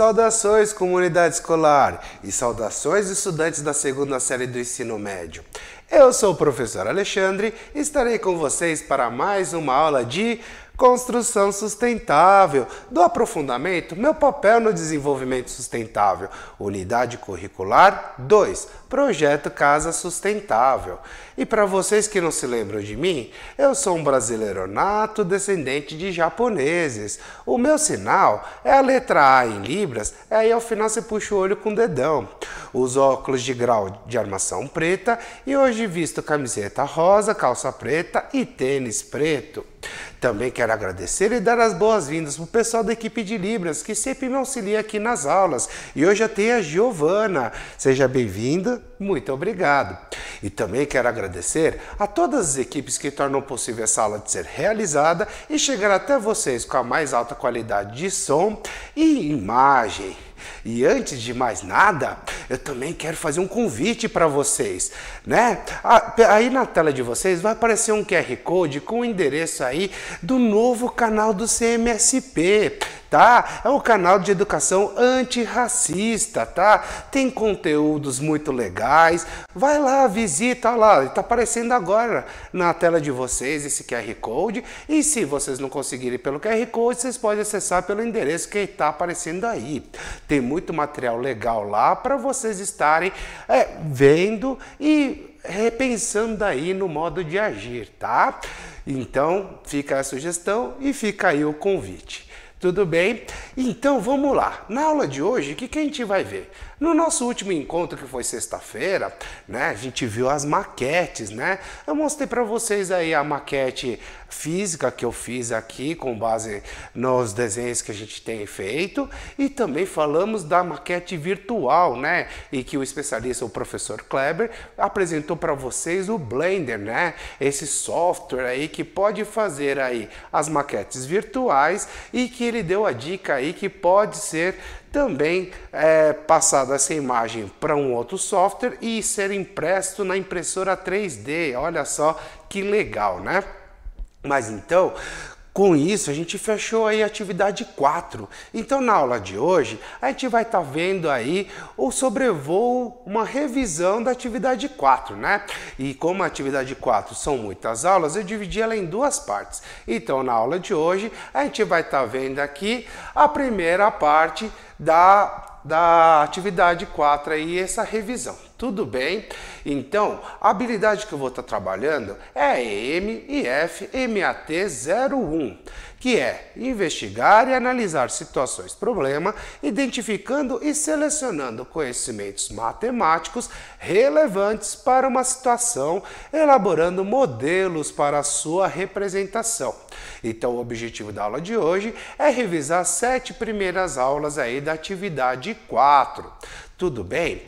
Saudações, comunidade escolar e saudações, estudantes da segunda série do ensino médio. Eu sou o professor Alexandre e estarei com vocês para mais uma aula de construção sustentável, do aprofundamento Meu papel no desenvolvimento sustentável, unidade curricular 2, Projeto Casa Sustentável. E para vocês que não se lembram de mim, eu sou um brasileiro nato, descendente de japoneses. O meu sinal é a letra A em libras, aí ao final você puxa o olho com o dedão. Os óculos de grau de armação preta e hoje visto camiseta rosa, calça preta e tênis preto. Também quero agradecer e dar as boas-vindas para o pessoal da equipe de Libras, que sempre me auxilia aqui nas aulas. E hoje eu tenho a Giovana. Seja bem-vinda muito obrigado. E também quero agradecer a todas as equipes que tornam possível a sala de ser realizada e chegar até vocês com a mais alta qualidade de som e imagem. E antes de mais nada, eu também quero fazer um convite para vocês, né? Aí na tela de vocês vai aparecer um QR Code com o endereço aí do novo canal do CMSP tá? É um canal de educação antirracista, tá? Tem conteúdos muito legais. Vai lá, visita lá, tá aparecendo agora na tela de vocês esse QR Code. E se vocês não conseguirem pelo QR Code, vocês podem acessar pelo endereço que está aparecendo aí. Tem muito material legal lá para vocês estarem é, vendo e repensando aí no modo de agir, tá? Então, fica a sugestão e fica aí o convite. Tudo bem? Então vamos lá. Na aula de hoje, o que, que a gente vai ver? No nosso último encontro, que foi sexta-feira, né, a gente viu as maquetes, né? Eu mostrei para vocês aí a maquete física que eu fiz aqui com base nos desenhos que a gente tem feito e também falamos da maquete virtual, né? E que o especialista, o professor Kleber, apresentou para vocês o Blender, né? Esse software aí que pode fazer aí as maquetes virtuais e que ele deu a dica aí que pode ser também é passada essa imagem para um outro software e ser impresso na impressora 3D. Olha só que legal, né? Mas então, com isso, a gente fechou aí a atividade 4. Então, na aula de hoje, a gente vai estar tá vendo aí o sobrevoo, uma revisão da atividade 4, né? E como a atividade 4 são muitas aulas, eu dividi ela em duas partes. Então, na aula de hoje, a gente vai estar tá vendo aqui a primeira parte da, da atividade 4 aí, essa revisão. Tudo bem? Então, a habilidade que eu vou estar tá trabalhando é MIF-MAT01, que é investigar e analisar situações problema, identificando e selecionando conhecimentos matemáticos relevantes para uma situação, elaborando modelos para sua representação. Então, o objetivo da aula de hoje é revisar as sete primeiras aulas aí da atividade 4. Tudo bem?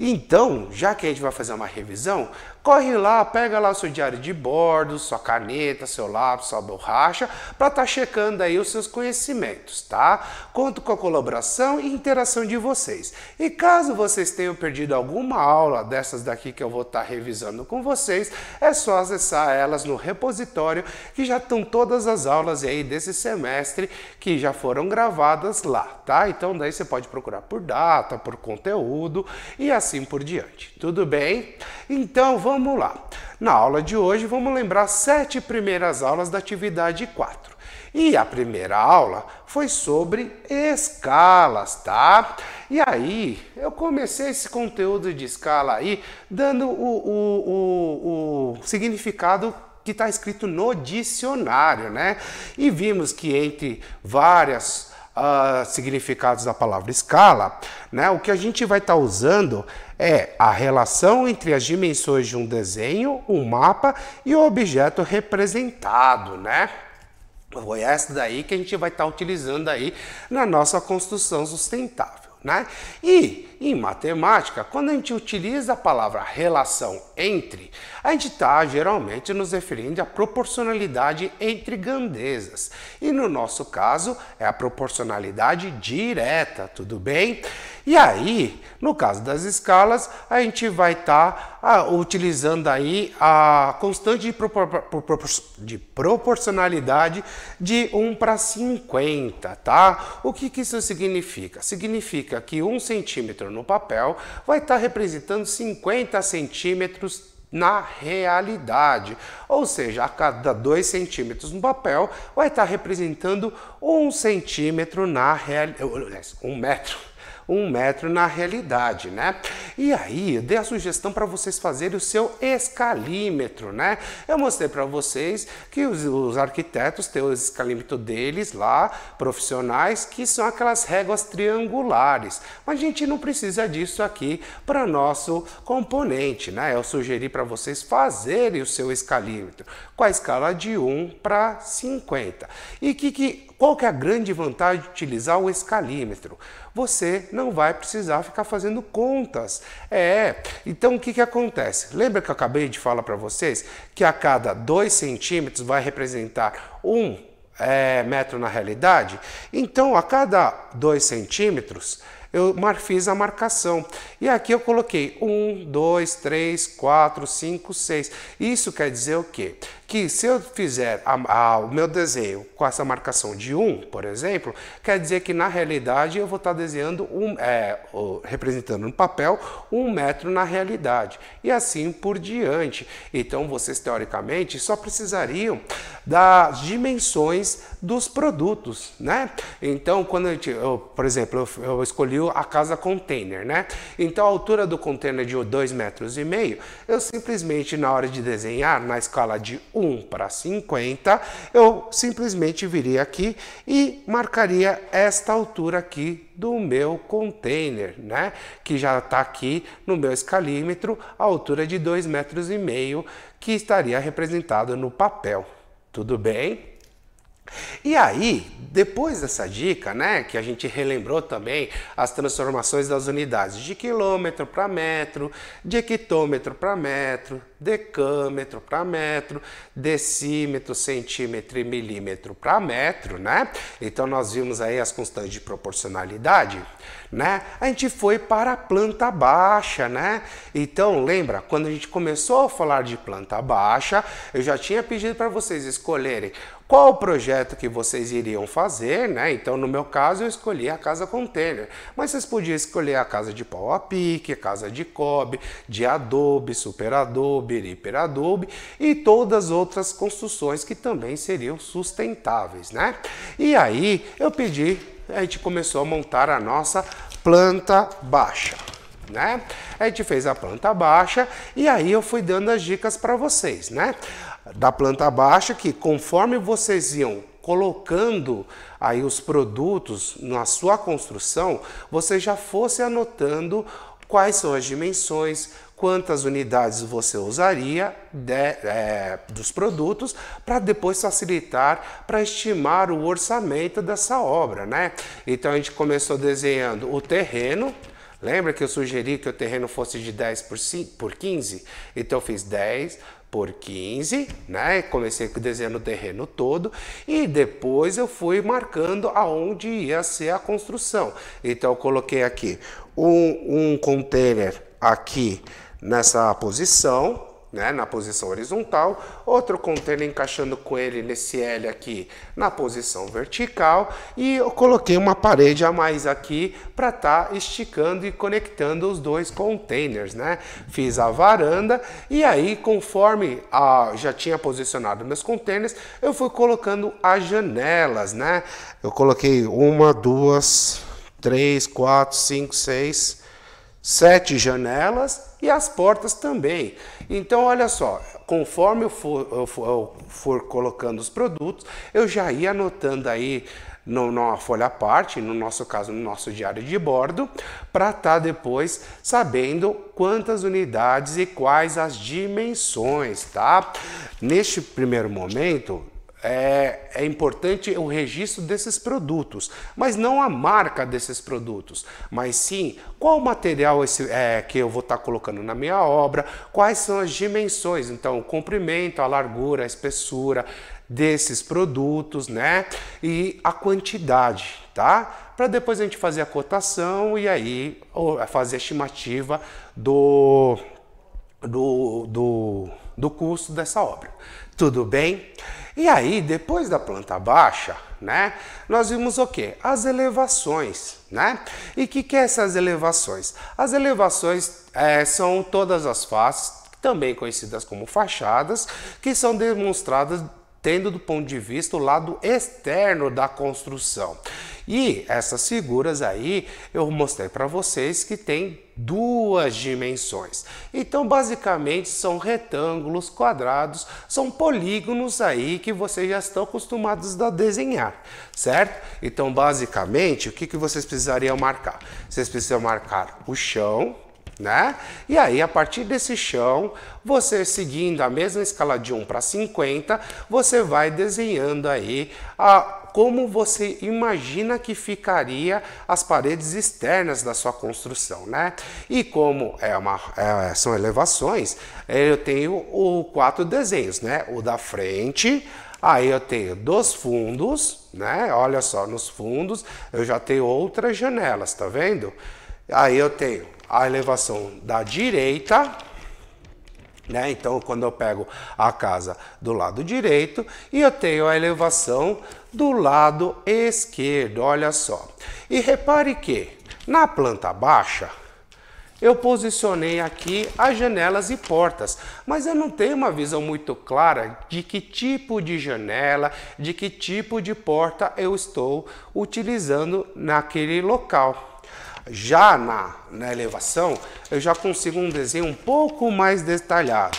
Então, já que a gente vai fazer uma revisão, corre lá, pega lá o seu diário de bordo, sua caneta, seu lápis, sua borracha, para estar tá checando aí os seus conhecimentos, tá? Conto com a colaboração e interação de vocês. E caso vocês tenham perdido alguma aula dessas daqui que eu vou estar tá revisando com vocês, é só acessar elas no repositório que já estão todas as aulas aí desse semestre que já foram gravadas lá, tá? Então daí você pode procurar por data, por conteúdo e assim por diante. Tudo bem? Então vamos vamos lá. Na aula de hoje, vamos lembrar as sete primeiras aulas da atividade 4. E a primeira aula foi sobre escalas, tá? E aí, eu comecei esse conteúdo de escala aí dando o, o, o, o significado que está escrito no dicionário, né? E vimos que entre várias uh, significados da palavra escala, né, o que a gente vai estar tá usando é a relação entre as dimensões de um desenho, um mapa e o objeto representado, né? Foi essa daí que a gente vai estar tá utilizando aí na nossa construção sustentável. Né? E em matemática, quando a gente utiliza a palavra relação entre, a gente está geralmente nos referindo à proporcionalidade entre grandezas. E no nosso caso, é a proporcionalidade direta, tudo bem? E aí, no caso das escalas, a gente vai estar tá, utilizando aí a constante de, propor de proporcionalidade de 1 para 50, tá? O que, que, isso significa? Significa que 1 centímetro no papel vai estar tá representando 50 centímetros na realidade. Ou seja, a cada 2 centímetros no papel vai estar tá representando 1 centímetro na realidade. 1 metro um metro na realidade, né? E aí, eu dei a sugestão para vocês fazerem o seu escalímetro, né? Eu mostrei para vocês que os, os arquitetos têm o escalímetro deles lá, profissionais, que são aquelas réguas triangulares. Mas a gente não precisa disso aqui para nosso componente, né? Eu sugeri para vocês fazerem o seu escalímetro com a escala de 1 para 50. E que, que qual que é a grande vantagem de utilizar o escalímetro? Você não vai precisar ficar fazendo contas. É, então o que, que acontece? Lembra que eu acabei de falar para vocês que a cada 2 centímetros vai representar um é, metro na realidade? Então a cada 2 centímetros eu fiz a marcação. E aqui eu coloquei 1, 2, 3, 4, 5, 6. Isso quer dizer o quê? que se eu fizer a, a, o meu desenho com essa marcação de 1, por exemplo, quer dizer que na realidade eu vou estar tá desenhando, um, é, representando no papel, um metro na realidade. E assim por diante. Então vocês, teoricamente, só precisariam das dimensões dos produtos, né? Então, quando eu, eu por exemplo, eu, eu, escolhi a casa container, né? Então a altura do container é de 2 metros e meio, eu simplesmente na hora de desenhar, na escala de 1, 1 para 50, eu simplesmente viria aqui e marcaria esta altura aqui do meu container, né? Que já está aqui no meu escalímetro, a altura de 2,5 metros e meio que estaria representado no papel. Tudo bem? E aí, depois dessa dica, né, que a gente relembrou também as transformações das unidades de quilômetro para metro, de hectômetro para metro, decâmetro para metro, decímetro, centímetro e milímetro para metro, né? Então nós vimos aí as constantes de proporcionalidade, né? A gente foi para a planta baixa, né? Então lembra, quando a gente começou a falar de planta baixa, eu já tinha pedido para vocês escolherem qual o projeto que vocês iriam fazer, né? Então, no meu caso, eu escolhi a casa container. Mas vocês podiam escolher a casa de pau a pique, casa de cobre, de adobe, super adobe, hiper adobe e todas as outras construções que também seriam sustentáveis, né? E aí, eu pedi, a gente começou a montar a nossa planta baixa. Né? A gente fez a planta baixa e aí eu fui dando as dicas para vocês, né? da planta baixa que conforme vocês iam colocando aí os produtos na sua construção, você já fosse anotando quais são as dimensões, quantas unidades você usaria de, é, dos produtos para depois facilitar para estimar o orçamento dessa obra, né? Então a gente começou desenhando o terreno. Lembra que eu sugeri que o terreno fosse de 10 por, por 15? Então eu fiz 10 por 15, né? Comecei desenhando o terreno todo e depois eu fui marcando aonde ia ser a construção. Então eu coloquei aqui um, um container aqui nessa posição, né, na posição horizontal, outro container encaixando com ele nesse L aqui na posição vertical e eu coloquei uma parede a mais aqui para estar tá esticando e conectando os dois containers, né? Fiz a varanda e aí conforme a, já tinha posicionado meus containers, eu fui colocando as janelas, né? Eu coloquei uma, duas, três, quatro, cinco, seis sete janelas e as portas também. Então, olha só, conforme eu for, eu for, eu for colocando os produtos, eu já ia anotando aí no, numa folha à parte, no nosso caso, no nosso diário de bordo, para estar tá depois sabendo quantas unidades e quais as dimensões, tá? Neste primeiro momento, é, é, importante o registro desses produtos, mas não a marca desses produtos, mas sim qual material esse, é, que eu vou estar tá colocando na minha obra, quais são as dimensões, então o comprimento, a largura, a espessura desses produtos, né? E a quantidade, tá? Para depois a gente fazer a cotação e aí é, fazer a estimativa do, do, do, do custo dessa obra. Tudo bem? E aí, depois da planta baixa, né, nós vimos o que? As elevações, né? E o que, que é essas elevações? As elevações é, são todas as faces, também conhecidas como fachadas, que são demonstradas tendo do ponto de vista o lado externo da construção. E essas figuras aí eu mostrei para vocês que tem duas dimensões. Então, basicamente, são retângulos, quadrados, são polígonos aí que vocês já estão acostumados a desenhar, certo? Então, basicamente, o que, que vocês precisariam marcar? Vocês precisam marcar o chão, né? E aí, a partir desse chão, você seguindo a mesma escala de 1 para 50, você vai desenhando aí a como você imagina que ficaria as paredes externas da sua construção, né? E como é uma, é, são elevações, eu tenho o quatro desenhos, né? O da frente, Aí eu tenho dos fundos, né? Olha só, nos fundos eu já tenho outras janelas, tá vendo? Aí eu tenho a elevação da direita, né? Então, quando eu pego a casa do lado direito, e eu tenho a elevação do lado esquerdo, olha só. E repare que na planta baixa, eu posicionei aqui as janelas e portas, mas eu não tenho uma visão muito clara de que tipo de janela, de que tipo de porta eu estou utilizando naquele local. Já na, na elevação, eu já consigo um desenho um pouco mais detalhado.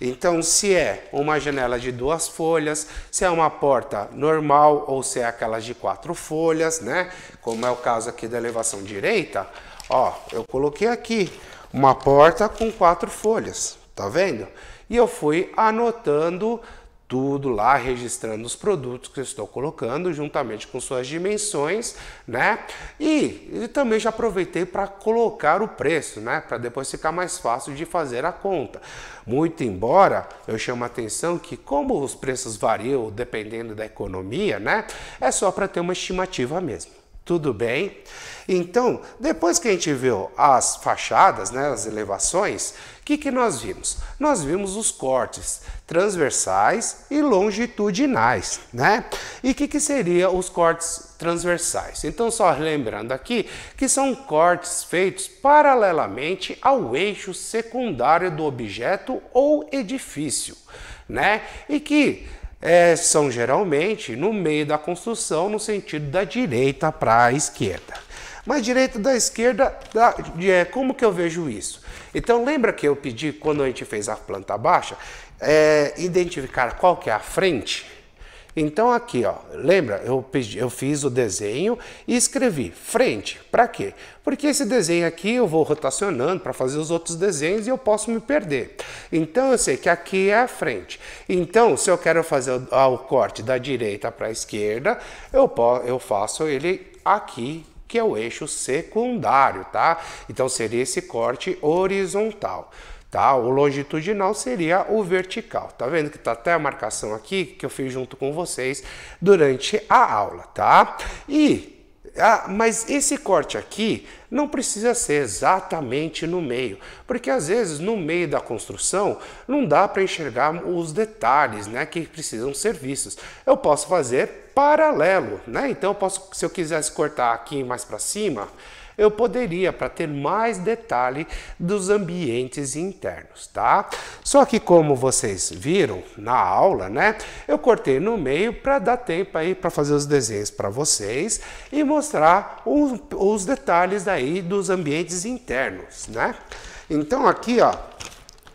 Então, se é uma janela de duas folhas, se é uma porta normal ou se é aquelas de quatro folhas, né? Como é o caso aqui da elevação direita, ó, eu coloquei aqui uma porta com quatro folhas, tá vendo? E eu fui anotando tudo lá registrando os produtos que eu estou colocando juntamente com suas dimensões, né? E, e também já aproveitei para colocar o preço, né? Para depois ficar mais fácil de fazer a conta. Muito embora eu chamo a atenção que como os preços variam dependendo da economia, né? É só para ter uma estimativa mesmo. Tudo bem? Então, depois que a gente viu as fachadas, né, as elevações, o que, que nós vimos? Nós vimos os cortes transversais e longitudinais, né? E o que, que seria os cortes transversais? Então, só lembrando aqui que são cortes feitos paralelamente ao eixo secundário do objeto ou edifício, né? E que é, são geralmente no meio da construção, no sentido da direita para a esquerda. Mas direita da esquerda, da, é, como que eu vejo isso? Então lembra que eu pedi quando a gente fez a planta baixa, é, identificar qual que é a frente? Então aqui, ó, lembra? Eu, pedi, eu fiz o desenho e escrevi frente. Para quê? Porque esse desenho aqui eu vou rotacionando para fazer os outros desenhos e eu posso me perder. Então eu sei que aqui é a frente. Então se eu quero fazer o, ah, o corte da direita para a esquerda, eu, eu faço ele aqui que é o eixo secundário, tá? Então seria esse corte horizontal. Tá? O longitudinal seria o vertical. Tá vendo que tá até a marcação aqui que eu fiz junto com vocês durante a aula, tá? E ah, mas esse corte aqui não precisa ser exatamente no meio, porque às vezes no meio da construção não dá para enxergar os detalhes né, que precisam ser vistos. Eu posso fazer paralelo, né? Então eu posso, se eu quisesse cortar aqui mais para cima, eu poderia para ter mais detalhe dos ambientes internos, tá? Só que como vocês viram na aula, né? Eu cortei no meio para dar tempo aí para fazer os desenhos para vocês e mostrar os, os detalhes aí dos ambientes internos, né? Então aqui, ó,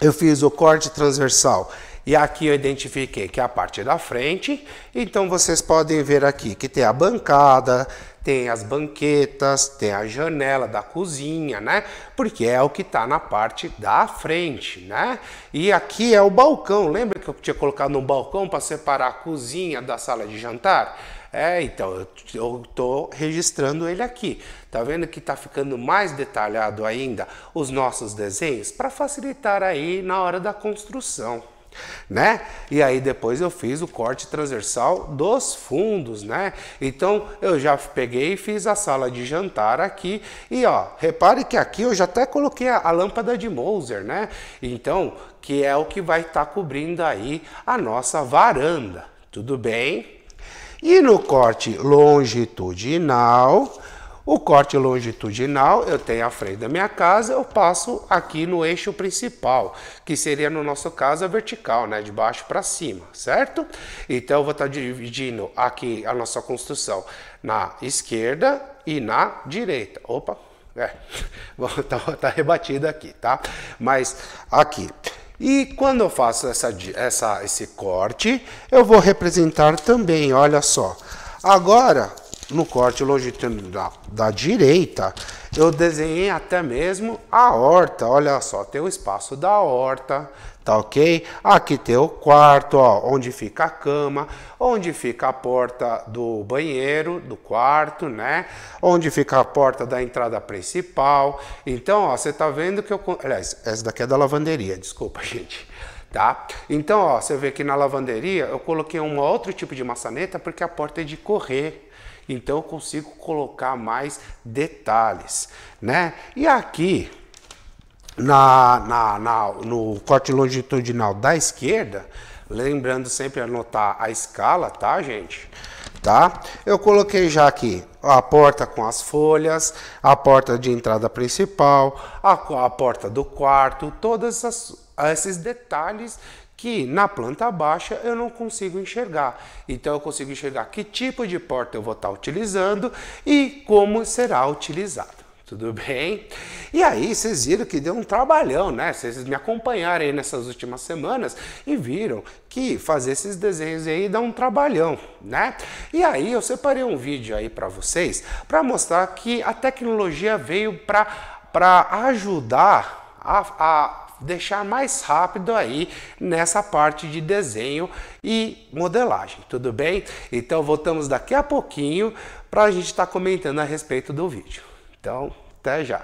eu fiz o corte transversal e aqui eu identifiquei que é a parte da frente. Então vocês podem ver aqui que tem a bancada, tem as banquetas, tem a janela da cozinha, né? Porque é o que está na parte da frente, né? E aqui é o balcão. Lembra que eu tinha colocado um balcão para separar a cozinha da sala de jantar? É, então, eu estou registrando ele aqui. Tá vendo que está ficando mais detalhado ainda os nossos desenhos para facilitar aí na hora da construção né? E aí depois eu fiz o corte transversal dos fundos, né? Então eu já peguei e fiz a sala de jantar aqui e ó, repare que aqui eu já até coloquei a, a lâmpada de Moser, né? Então, que é o que vai estar tá cobrindo aí a nossa varanda, tudo bem? E no corte longitudinal, o corte longitudinal eu tenho à frente da minha casa, eu passo aqui no eixo principal, que seria no nosso caso a vertical, né, de baixo para cima, certo? Então eu vou estar tá dividindo aqui a nossa construção na esquerda e na direita. Opa, é, tá, tá rebatido aqui, tá? Mas aqui. E quando eu faço essa, essa, esse corte, eu vou representar também, olha só. Agora, no corte longitudinal da, direita, eu desenhei até mesmo a horta. Olha só, tem o espaço da horta, tá ok? Aqui tem o quarto, ó, onde fica a cama, onde fica a porta do banheiro, do quarto, né? Onde fica a porta da entrada principal. Então, ó, você tá vendo que eu... Aliás, essa daqui é da lavanderia, desculpa, gente. Tá? Então, ó, você vê que na lavanderia eu coloquei um outro tipo de maçaneta porque a porta é de correr então eu consigo colocar mais detalhes, né? E aqui na, na, na no corte longitudinal da esquerda, lembrando sempre anotar a escala, tá, gente? Tá? Eu coloquei já aqui a porta com as folhas, a porta de entrada principal, a, a porta do quarto, todas esses detalhes que na planta baixa eu não consigo enxergar. Então eu consigo enxergar que tipo de porta eu vou estar utilizando e como será utilizado. Tudo bem? E aí, vocês viram que deu um trabalhão, né? Vocês me acompanharam aí nessas últimas semanas e viram que fazer esses desenhos aí dá um trabalhão, né? E aí, eu separei um vídeo aí para vocês para mostrar que a tecnologia veio para ajudar a, a deixar mais rápido aí nessa parte de desenho e modelagem, tudo bem? Então voltamos daqui a pouquinho para a gente estar tá comentando a respeito do vídeo. Então, até já!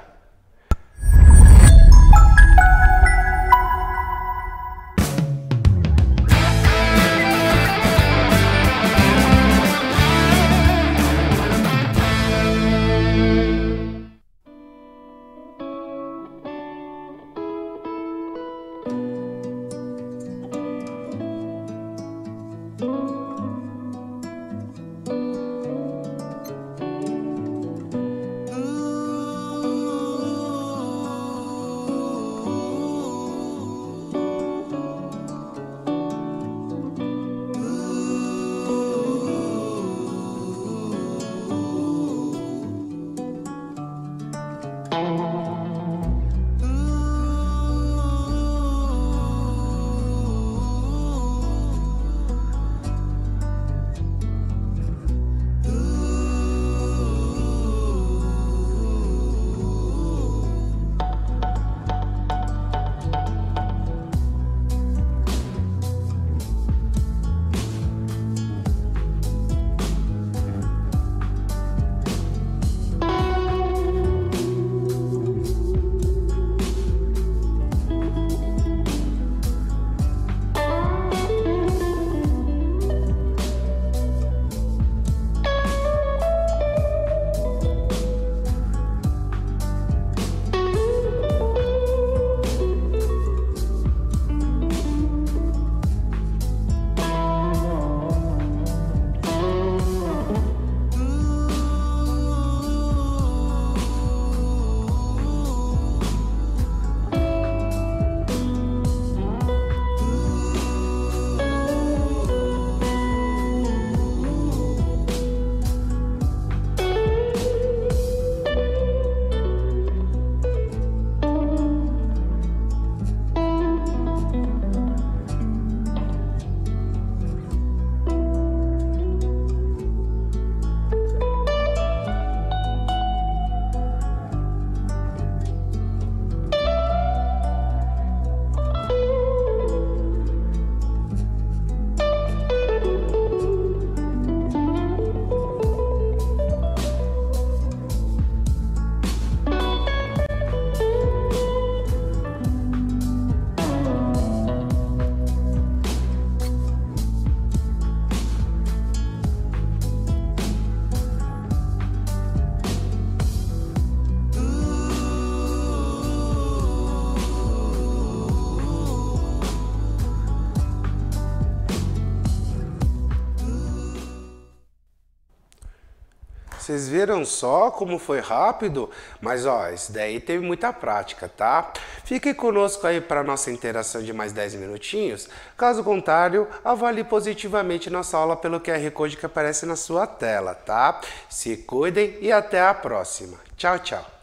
Vocês viram só como foi rápido? Mas ó, isso daí teve muita prática, tá? Fique conosco aí para nossa interação de mais 10 minutinhos. Caso contrário, avalie positivamente nossa aula pelo QR Code que aparece na sua tela, tá? Se cuidem e até a próxima. Tchau, tchau.